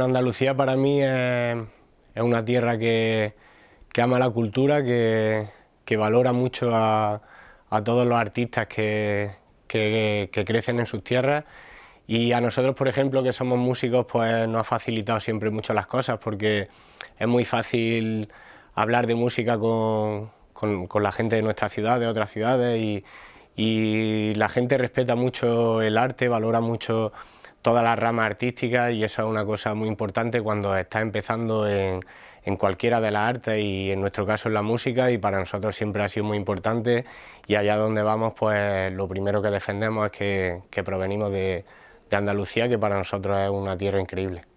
Andalucía para mí es, una tierra que, ama la cultura, que, valora mucho a, todos los artistas que, crecen en sus tierras y a nosotros, por ejemplo, que somos músicos, pues nos ha facilitado siempre mucho las cosas porque es muy fácil hablar de música con, la gente de nuestra ciudad, de otras ciudades y la gente respeta mucho el arte, valora mucho Toda la rama artística, y eso es una cosa muy importante cuando estás empezando en, en cualquiera de las artes y en nuestro caso en la música y para nosotros siempre ha sido muy importante y allá donde vamos pues lo primero que defendemos es que, que provenimos de, de Andalucía que para nosotros es una tierra increíble.